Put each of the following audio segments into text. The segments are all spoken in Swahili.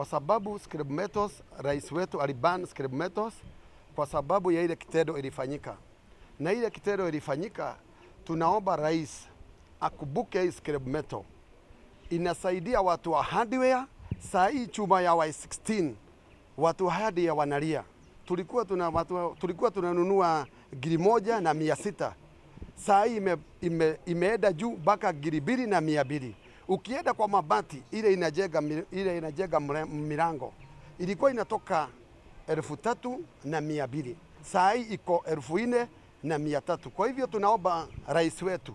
kwa sababu Scrib Metals, rais wetu aliban Scrib Metals kwa sababu ya ile kitendo ilifanyika, na ile kitendo ilifanyika, tunaomba rais akubuke hii Scrib Metal inasaidia watu wa hardware. Saa hii chuma ya Y16 watu hadi ya wanalia, tulikuwa tuna watu, tulikuwa tunanunua giri moja na mia sita saa hii ime, ime, imeenda juu mpaka giri mbili na mia mbili. Ukienda kwa mabati ile inajenga, ile inajenga milango ilikuwa inatoka elfu tatu na mia mbili saa hii iko elfu nne na mia tatu. Kwa hivyo tunaomba rais wetu,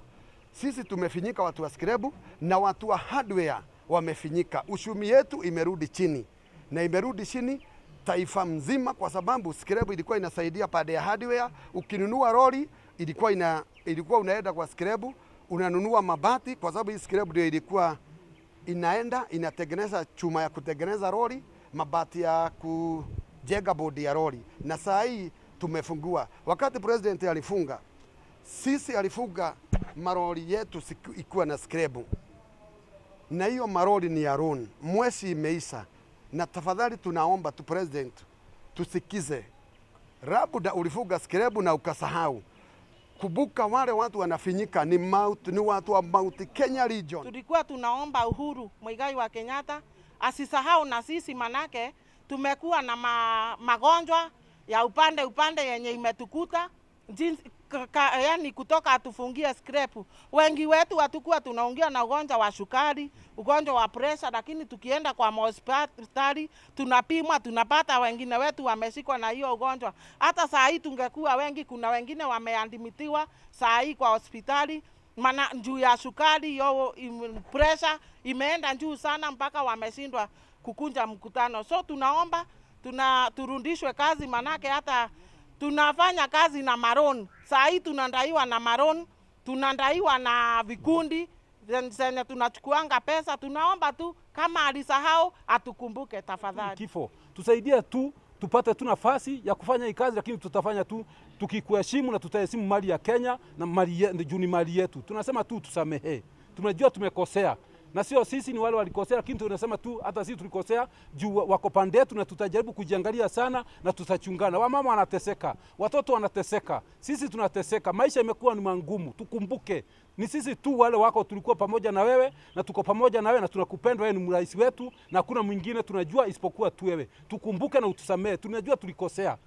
sisi tumefinyika watu wa skrebu na watu wa hardware wamefinyika, ushumi yetu imerudi chini na imerudi chini taifa mzima, kwa sababu skrebu ilikuwa inasaidia pande ya hardware. Ukinunua lori ilikuwa, ina, ilikuwa unaenda kwa skrebu unanunua mabati, kwa sababu hii scrap ndio ilikuwa inaenda inatengeneza chuma ya kutengeneza roli, mabati ya kujenga bodi ya roli, na saa hii tumefungua. Wakati president alifunga, sisi alifunga maroli yetu ikiwa na scrap, na hiyo maroli ni ya loan, mwezi imeisha, na tafadhali tunaomba tu president tusikize, labda ulifunga skrebu na ukasahau kubuka wale watu wanafinyika ni Mount, ni watu wa Mount Kenya region. Tulikuwa tunaomba Uhuru Muigai wa Kenyatta asisahau na sisi, manake tumekuwa na ma, magonjwa ya upande upande yenye imetukuta Ka, yani kutoka atufungie scrap. Wengi wetu hatukuwa tunaungia na ugonjwa wa shukari, ugonjwa wa presha, lakini tukienda kwa hospitali tunapimwa, tunapata wengine wetu wameshikwa na hiyo ugonjwa. Hata saa hii tungekuwa wengi, kuna wengine wameandimitiwa saa hii kwa hospitali maana juu ya shukari im, presha imeenda juu sana, mpaka wameshindwa kukunja mkutano. So tunaomba tuna turundishwe kazi, manake hata tunafanya kazi na maron. Saa hii tunandaiwa na maron, tunandaiwa na vikundi zenye tunachukuanga pesa. Tunaomba tu kama alisahau atukumbuke tafadhali. Kifo tusaidia tu tupate tu nafasi ya kufanya hii kazi, lakini tutafanya tu tukikuheshimu na tutaheshimu mali ya Kenya na mali juu ni mali yetu. Tunasema tu tusamehe, tunajua tumekosea na sio sisi ni wale walikosea, lakini tunasema tu hata sisi tulikosea juu wako pande yetu, na tutajaribu kujiangalia sana na tutachungana. Wamama wanateseka, watoto wanateseka, sisi tunateseka, maisha imekuwa ni mangumu. Tukumbuke ni sisi tu wale wako, tulikuwa pamoja na wewe na tuko pamoja na wewe na tunakupenda wewe, ni mrais wetu na hakuna mwingine tunajua isipokuwa tu wewe. Tukumbuke na utusamehe, tunajua tulikosea.